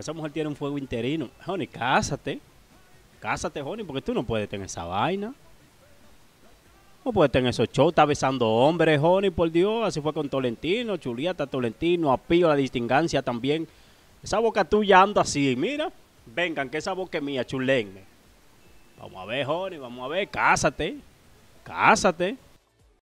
esa mujer tiene un fuego interino. Joni, cásate. Cásate, Joni, porque tú no puedes tener esa vaina. No puedes tener esos shows. besando hombres, Joni, por Dios. Así fue con Tolentino, Chulieta, Tolentino, Apío, la distingancia también. Esa boca tuya anda así, mira. Vengan, que esa boca es mía, chulenme. Vamos a ver, Joni, vamos a ver. Cásate. Cásate.